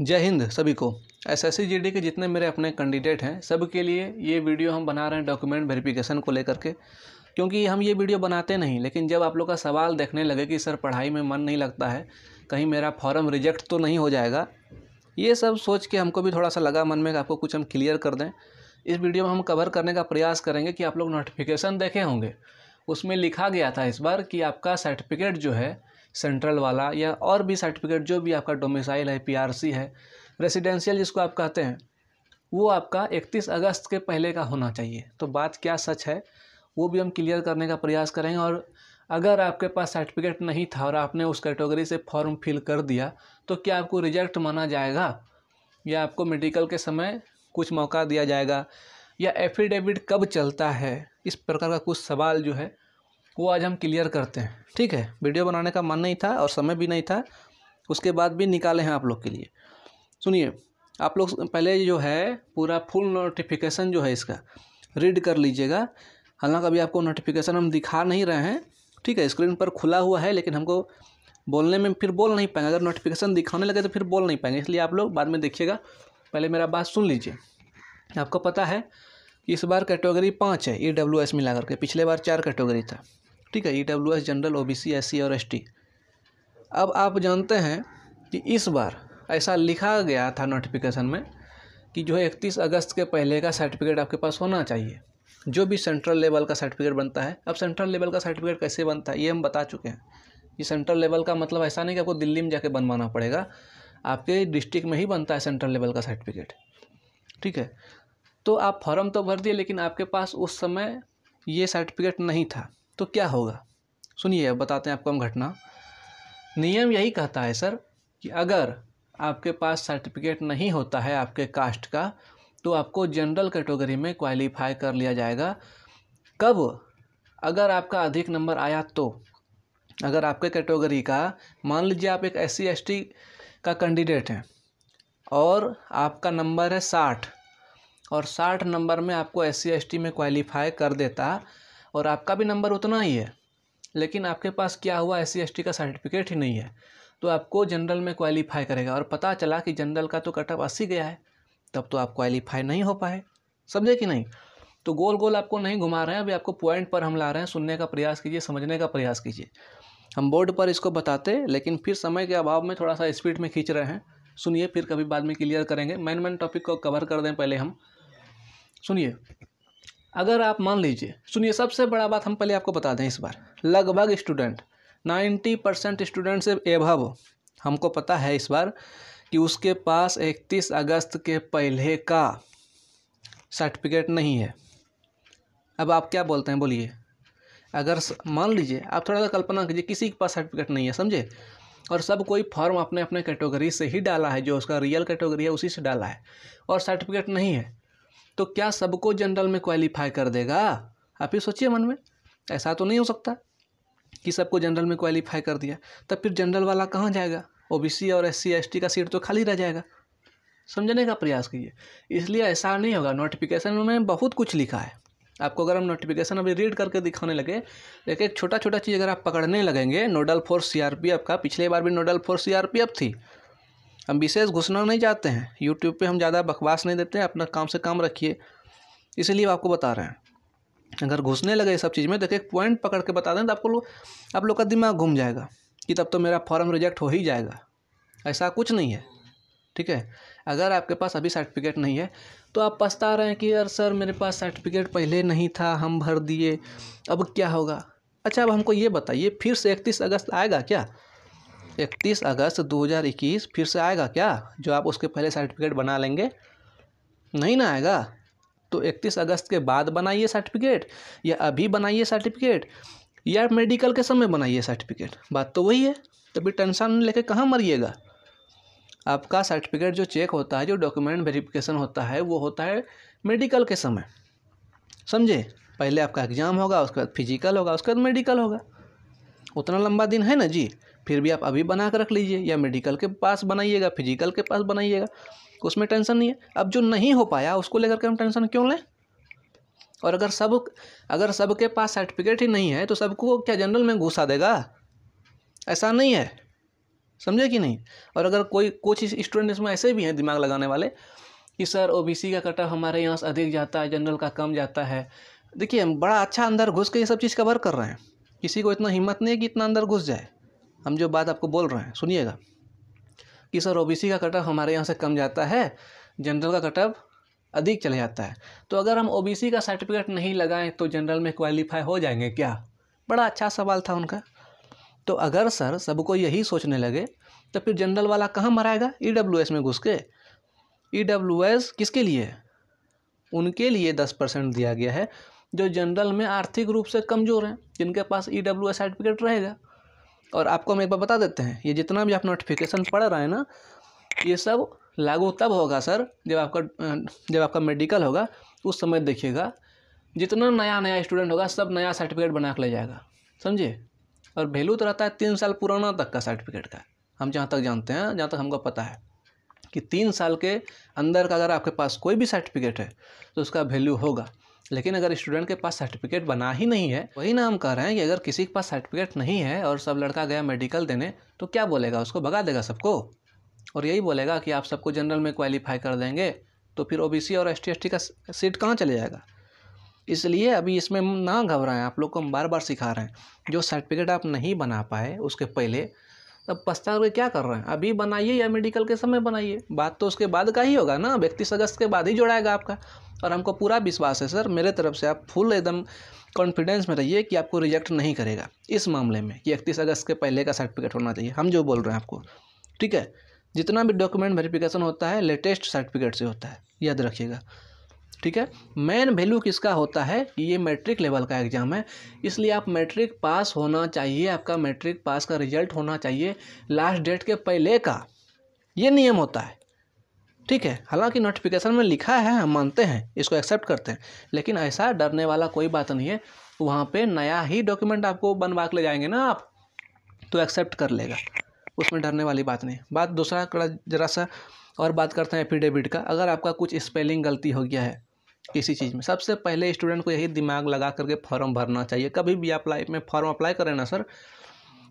जय हिंद सभी को एस एस के जितने मेरे अपने कैंडिडेट हैं सब के लिए ये वीडियो हम बना रहे हैं डॉक्यूमेंट वेरिफिकेशन को लेकर के क्योंकि हम ये वीडियो बनाते नहीं लेकिन जब आप लोग का सवाल देखने लगे कि सर पढ़ाई में मन नहीं लगता है कहीं मेरा फॉर्म रिजेक्ट तो नहीं हो जाएगा ये सब सोच के हमको भी थोड़ा सा लगा मन में आपको कुछ हम क्लियर कर दें इस वीडियो में हम कवर करने का प्रयास करेंगे कि आप लोग नोटिफिकेशन देखे होंगे उसमें लिखा गया था इस बार कि आपका सर्टिफिकेट जो है सेंट्रल वाला या और भी सर्टिफिकेट जो भी आपका डोमिसाइल है पीआरसी है रेसिडेंशियल जिसको आप कहते हैं वो आपका 31 अगस्त के पहले का होना चाहिए तो बात क्या सच है वो भी हम क्लियर करने का प्रयास करेंगे और अगर आपके पास सर्टिफिकेट नहीं था और आपने उस कैटेगरी से फॉर्म फिल कर दिया तो क्या आपको रिजेक्ट माना जाएगा या आपको मेडिकल के समय कुछ मौका दिया जाएगा या एफिडेविट कब चलता है इस प्रकार का कुछ सवाल जो है वो आज हम क्लियर करते हैं ठीक है वीडियो बनाने का मन नहीं था और समय भी नहीं था उसके बाद भी निकाले हैं आप लोग के लिए सुनिए आप लोग पहले जो है पूरा फुल नोटिफिकेशन जो है इसका रीड कर लीजिएगा हालांकि अभी आपको नोटिफिकेशन हम दिखा नहीं रहे हैं ठीक है स्क्रीन पर खुला हुआ है लेकिन हमको बोलने में फिर बोल नहीं पाएंगे अगर नोटिफिकेशन दिखाने लगे तो फिर बोल नहीं पाएंगे इसलिए आप लोग बाद में देखिएगा पहले मेरा बात सुन लीजिए आपको पता है इस बार कैटेगरी पाँच है ई डब्ल्यू एस मिला करके पिछले बार चार कैटेगरी था ठीक है E W S general O B C S C और एस टी अब आप जानते हैं कि इस बार ऐसा लिखा गया था नोटिफिकेशन में कि जो है इकतीस अगस्त के पहले का सर्टिफिकेट आपके पास होना चाहिए जो भी सेंट्रल लेवल का सर्टिफिकेट बनता है अब सेंट्रल लेवल का सर्टिफिकेट कैसे बनता है ये हम बता चुके हैं ये सेंट्रल लेवल का मतलब ऐसा नहीं कि आपको दिल्ली में जाके बनवाना पड़ेगा आपके डिस्ट्रिक्ट में ही बनता है सेंट्रल लेवल का सर्टिफिकेट ठीक है तो आप फॉर्म तो भर दिए लेकिन आपके पास उस समय ये सर्टिफिकेट नहीं था तो क्या होगा सुनिए अब बताते हैं आपको हम घटना नियम यही कहता है सर कि अगर आपके पास सर्टिफिकेट नहीं होता है आपके कास्ट का तो आपको जनरल कैटेगरी में क्वालिफाई कर लिया जाएगा कब अगर आपका अधिक नंबर आया तो अगर आपके कैटेगरी का मान लीजिए आप एक एस सी का कैंडिडेट हैं और आपका नंबर है साठ और साठ नंबर में आपको एस सी में क्वालिफाई कर देता और आपका भी नंबर उतना ही है लेकिन आपके पास क्या हुआ एस सी का सर्टिफिकेट ही नहीं है तो आपको जनरल में क्वालिफाई करेगा और पता चला कि जनरल का तो कटअप अस्सी गया है तब तो आप क्वालिफाई नहीं हो पाए समझे कि नहीं तो गोल गोल आपको नहीं घुमा रहे हैं अभी आपको पॉइंट पर हम ला रहे हैं सुनने का प्रयास कीजिए समझने का प्रयास कीजिए हम बोर्ड पर इसको बताते लेकिन फिर समय के अभाव में थोड़ा सा स्पीड में खींच रहे हैं सुनिए फिर कभी बाद में क्लियर करेंगे मेन मेन टॉपिक को कवर कर दें पहले हम सुनिए अगर आप मान लीजिए सुनिए सबसे बड़ा बात हम पहले आपको बता दें इस बार लगभग स्टूडेंट नाइन्टी परसेंट स्टूडेंट से एभव हमको पता है इस बार कि उसके पास इकतीस अगस्त के पहले का सर्टिफिकेट नहीं है अब आप क्या बोलते हैं बोलिए अगर मान लीजिए आप थोड़ा सा कल्पना कीजिए किसी के पास सर्टिफिकेट नहीं है समझे और सब कोई फॉर्म अपने अपने कैटेगरी से ही डाला है जो उसका रियल कैटेगरी है उसी से डाला है और सर्टिफिकेट नहीं है तो क्या सबको जनरल में क्वालिफाई कर देगा आप ही सोचिए मन में ऐसा तो नहीं हो सकता कि सबको जनरल में क्वालिफाई कर दिया तब फिर जनरल वाला कहाँ जाएगा ओ और एस सी का सीट तो खाली रह जाएगा समझने का प्रयास कीजिए इसलिए ऐसा नहीं होगा नोटिफिकेशन में बहुत कुछ लिखा है आपको अगर हम नोटिफिकेशन अभी रीड करके दिखाने लगे देखिए एक छोटा छोटा चीज़ अगर आप पकड़ने लगेंगे नोडल फोर्स सी का पिछले बार भी नोडल फोर्स सीआरपीएफ थी हम विशेष घुसना नहीं चाहते हैं यूट्यूब पे हम ज़्यादा बकवास नहीं देते हैं अपना काम से काम रखिए इसीलिए आपको बता रहे हैं अगर घुसने लगे सब चीज़ में देखिए पॉइंट पकड़ के बता दें तो आपको लो, आप लोग का दिमाग घूम जाएगा कि तब तो मेरा फॉर्म रिजेक्ट हो ही जाएगा ऐसा कुछ नहीं है ठीक है अगर आपके पास अभी सर्टिफिकेट नहीं है तो आप पछता रहे हैं कि यार सर मेरे पास सर्टिफिकेट पहले नहीं था हम भर दिए अब क्या होगा अच्छा अब हमको ये बताइए फिर से इकतीस अगस्त आएगा क्या इकतीस अगस्त 2021 फिर से आएगा क्या जो आप उसके पहले सर्टिफिकेट बना लेंगे नहीं ना आएगा तो 31 अगस्त के बाद बनाइए सर्टिफिकेट या अभी बनाइए सर्टिफिकेट या मेडिकल के समय बनाइए सर्टिफिकेट बात तो वही है तभी टेंशन लेके कहाँ मरिएगा आपका सर्टिफिकेट जो चेक होता है जो डॉक्यूमेंट वेरिफिकेशन होता है वो होता है मेडिकल के समय समझे पहले आपका एग्ज़ाम होगा उसके बाद फिजिकल होगा उसके बाद मेडिकल होगा उतना लंबा दिन है ना जी फिर भी आप अभी बना कर रख लीजिए या मेडिकल के पास बनाइएगा फिजिकल के पास बनाइएगा उसमें टेंशन नहीं है अब जो नहीं हो पाया उसको लेकर के हम टेंशन क्यों लें और अगर सब अगर सबके पास सर्टिफिकेट ही नहीं है तो सबको क्या जनरल में घुसा देगा ऐसा नहीं है समझे कि नहीं और अगर कोई कुछ स्टूडेंट इसमें ऐसे भी हैं दिमाग लगाने वाले कि सर ओ का कटअप हमारे यहाँ से अधिक जाता है जनरल का कम जाता है देखिए हम बड़ा अच्छा अंदर घुस के ये सब चीज़ कवर कर रहे हैं किसी को इतना हिम्मत नहीं है कि इतना अंदर घुस जाए हम जो बात आपको बोल रहे हैं सुनिएगा कि सर ओबीसी का कटअप हमारे यहाँ से कम जाता है जनरल का कटअप अधिक चले जाता है तो अगर हम ओबीसी का सर्टिफिकेट नहीं लगाएं तो जनरल में क्वालिफाई हो जाएंगे क्या बड़ा अच्छा सवाल था उनका तो अगर सर सबको यही सोचने लगे तो फिर जनरल वाला कहाँ मराएगा ई डब्ल्यू एस में घुस के ई e एस किसके लिए उनके लिए दस परसेंट दिया गया है जो जनरल में आर्थिक रूप से कमज़ोर हैं जिनके पास ई डब्ल्यू एस सर्टिफिकेट रहेगा और आपको हम एक बार बता देते हैं ये जितना भी आप नोटिफिकेशन पढ़ रहे हैं ना ये सब लागू तब होगा सर जब आपका जब आपका मेडिकल होगा उस समय देखिएगा जितना नया नया स्टूडेंट होगा सब नया सर्टिफिकेट बना के ले जाएगा समझिए और वैल्यू तो रहता है तीन साल पुराना तक का सर्टिफिकेट का हम जहाँ तक जानते हैं जहाँ तक हमको पता है कि तीन साल के अंदर का अगर आपके पास कोई भी सर्टिफिकेट है तो उसका वैल्यू होगा लेकिन अगर स्टूडेंट के पास सर्टिफिकेट बना ही नहीं है वही ना हम कह रहे हैं कि अगर किसी के पास सर्टिफिकेट नहीं है और सब लड़का गया मेडिकल देने तो क्या बोलेगा उसको भगा देगा सबको और यही बोलेगा कि आप सबको जनरल में क्वालिफाई कर देंगे तो फिर ओबीसी और एस टी का सीट कहाँ चले जाएगा इसलिए अभी इसमें ना घबराएं आप लोग को हम बार बार सिखा रहे हैं जो सर्टिफिकेट आप नहीं बना पाए उसके पहले तब पछता करके क्या कर रहे हैं अभी बनाइए या मेडिकल के समय बनाइए बात तो उसके बाद का ही होगा ना इकतीस अगस्त के बाद ही जोड़ाएगा आपका और हमको पूरा विश्वास है सर मेरे तरफ से आप फुल एकदम कॉन्फिडेंस में रहिए कि आपको रिजेक्ट नहीं करेगा इस मामले में कि इकतीस अगस्त के पहले का सर्टिफिकेट होना चाहिए हम जो बोल रहे हैं आपको ठीक है जितना भी डॉक्यूमेंट वेरिफिकेशन होता है लेटेस्ट सर्टिफिकेट से होता है याद रखिएगा ठीक है मेन वैल्यू किसका होता है कि ये मैट्रिक लेवल का एग्ज़ाम है इसलिए आप मैट्रिक पास होना चाहिए आपका मैट्रिक पास का रिजल्ट होना चाहिए लास्ट डेट के पहले का ये नियम होता है ठीक है हालांकि नोटिफिकेशन में लिखा है हम मानते हैं इसको एक्सेप्ट करते हैं लेकिन ऐसा डरने वाला कोई बात नहीं है वहाँ पर नया ही डॉक्यूमेंट आपको बनवा के ले जाएंगे ना आप तो एक्सेप्ट कर लेगा उसमें डरने वाली बात नहीं बात दूसरा जरा सा और बात करते हैं एफिडेविट का अगर आपका कुछ स्पेलिंग गलती हो गया है किसी चीज़ में सबसे पहले स्टूडेंट को यही दिमाग लगा करके फॉर्म भरना चाहिए कभी भी आप लाइफ में फॉर्म अप्लाई करें ना सर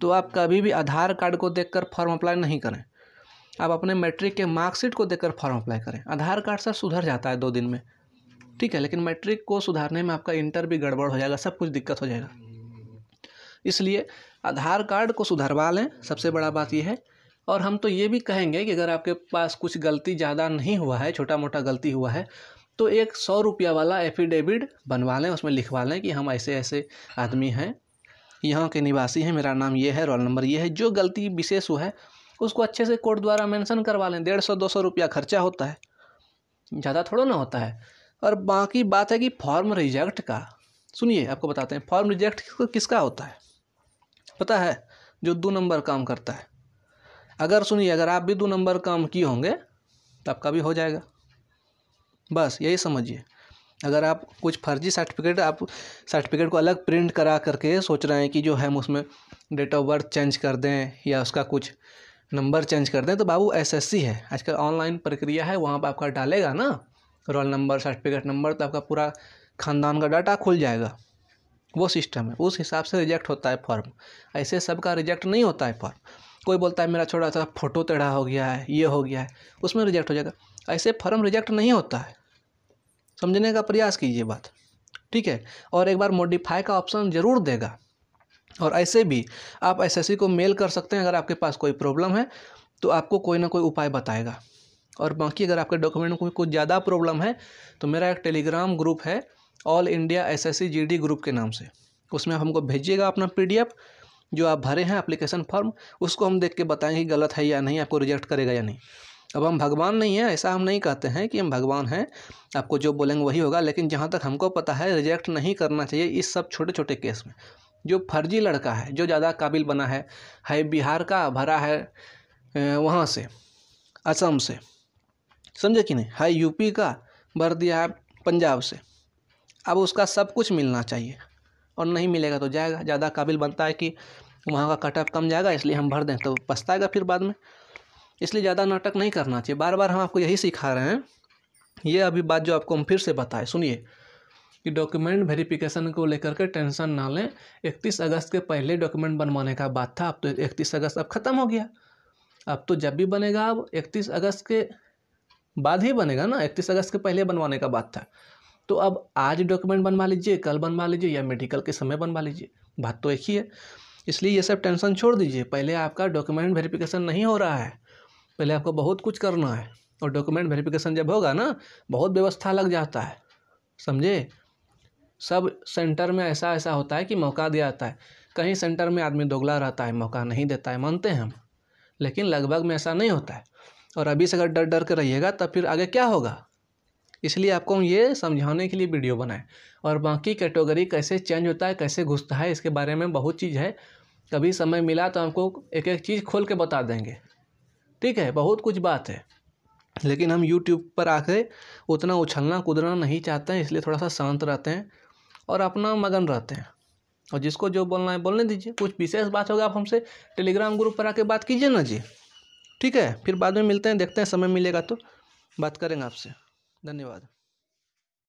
तो आप कभी भी आधार कार्ड को देख फॉर्म अप्लाई नहीं करें आप अपने मैट्रिक के मार्कशीट को देख फॉर्म अप्लाई करें आधार कार्ड सर सुधर जाता है दो दिन में ठीक है लेकिन मैट्रिक को सुधारने में आपका इंटर भी गड़बड़ हो जाएगा सब कुछ दिक्कत हो जाएगा इसलिए आधार कार्ड को सुधरवा लें सबसे बड़ा बात यह है और हम तो ये भी कहेंगे कि अगर आपके पास कुछ गलती ज़्यादा नहीं हुआ है छोटा मोटा गलती हुआ है तो एक सौ रुपया वाला एफिडेविट बनवा लें उसमें लिखवा लें कि हम ऐसे ऐसे आदमी हैं यहाँ के निवासी हैं मेरा नाम ये है रोल नंबर ये है जो गलती विशेष हुआ है उसको अच्छे से कोर्ट द्वारा मेंशन करवा लें डेढ़ सौ दो सौ रुपया खर्चा होता है ज़्यादा थोड़ा ना होता है और बाकी बात है कि फॉर्म रिजेक्ट का सुनिए आपको बताते हैं फॉर्म रिजेक्ट किसका होता है पता है जो दो नंबर काम करता है अगर सुनिए अगर आप भी दो नंबर काम किए होंगे तो आपका भी हो जाएगा बस यही समझिए अगर आप कुछ फर्जी सर्टिफिकेट आप सर्टिफिकेट को अलग प्रिंट करा करके सोच रहे हैं कि जो है हम उसमें डेट ऑफ बर्थ चेंज कर दें या उसका कुछ नंबर चेंज कर दें तो बाबू एसएससी है आजकल ऑनलाइन प्रक्रिया है वहाँ पर आपका डालेगा ना रोल नंबर सर्टिफिकेट नंबर तो आपका पूरा खानदान का डाटा खुल जाएगा वो सिस्टम है उस हिसाब से रिजेक्ट होता है फॉर्म ऐसे सबका रिजेक्ट नहीं होता है फॉर्म कोई बोलता है मेरा छोटा सा फोटो टेढ़ा हो गया है ये हो गया है उसमें रिजेक्ट हो जाएगा ऐसे फॉर्म रिजेक्ट नहीं होता है समझने का प्रयास कीजिए बात ठीक है और एक बार मॉडिफाई का ऑप्शन ज़रूर देगा और ऐसे भी आप एस को मेल कर सकते हैं अगर आपके पास कोई प्रॉब्लम है तो आपको कोई ना कोई उपाय बताएगा और बाकी अगर आपके डॉक्यूमेंट में कुछ ज़्यादा प्रॉब्लम है तो मेरा एक टेलीग्राम ग्रुप है all India S S group के नाम से उसमें आप हमको भेजिएगा अपना पी जो आप भरे हैं अप्लीकेशन फॉर्म उसको हम देख के बताएंगे गलत है या नहीं आपको रिजेक्ट करेगा या नहीं अब हम भगवान नहीं हैं ऐसा हम नहीं कहते हैं कि हम भगवान हैं आपको जो बोलेंगे वही होगा लेकिन जहाँ तक हमको पता है रिजेक्ट नहीं करना चाहिए इस सब छोटे छोटे केस में जो फर्जी लड़का है जो ज़्यादा काबिल बना है है बिहार का भरा है वहाँ से असम से समझे कि नहीं है यूपी का भर दिया है पंजाब से अब उसका सब कुछ मिलना चाहिए और नहीं मिलेगा तो जाएगा ज़्यादा काबिल बनता है कि वहाँ का कटअप कम जाएगा इसलिए हम भर दें तो पछताएगा फिर बाद में इसलिए ज़्यादा नाटक नहीं करना चाहिए बार बार हम आपको यही सिखा रहे हैं ये अभी बात जो आपको हम फिर से बताएं सुनिए कि डॉक्यूमेंट वेरिफिकेशन को लेकर के टेंशन ना लें इकतीस अगस्त के पहले डॉक्यूमेंट बनवाने का बात था अब तो इकतीस अगस्त अब ख़त्म हो गया अब तो जब भी बनेगा अब इकतीस अगस्त के बाद ही बनेगा ना इकतीस अगस्त के पहले बनवाने का बात था तो अब आज डॉक्यूमेंट बनवा लीजिए कल बनवा लीजिए या मेडिकल के समय बनवा लीजिए बात तो एक ही है इसलिए ये सब टेंशन छोड़ दीजिए पहले आपका डॉक्यूमेंट वेरिफिकेशन नहीं हो रहा है पहले आपको बहुत कुछ करना है और डॉक्यूमेंट वेरिफिकेशन जब होगा ना बहुत व्यवस्था लग जाता है समझे सब सेंटर में ऐसा ऐसा होता है कि मौका दिया जाता है कहीं सेंटर में आदमी दोगला रहता है मौका नहीं देता है मानते हैं हम लेकिन लगभग में ऐसा नहीं होता है और अभी से अगर डर डर के रहिएगा तब फिर आगे क्या होगा इसलिए आपको हम ये समझाने के लिए वीडियो बनाए और बाकी कैटेगरी कैसे चेंज होता है कैसे घुसता है इसके बारे में बहुत चीज़ है कभी समय मिला तो हमको एक एक चीज़ खोल के बता देंगे ठीक है बहुत कुछ बात है लेकिन हम यूट्यूब पर आकर उतना उछलना कूदना नहीं चाहते हैं इसलिए थोड़ा सा शांत रहते हैं और अपना मगन रहते हैं और जिसको जो बोलना है बोलने दीजिए कुछ विशेष बात होगा आप हमसे टेलीग्राम ग्रुप पर आके बात कीजिए ना जी ठीक है फिर बाद में मिलते हैं देखते हैं समय मिलेगा तो बात करेंगे आपसे धन्यवाद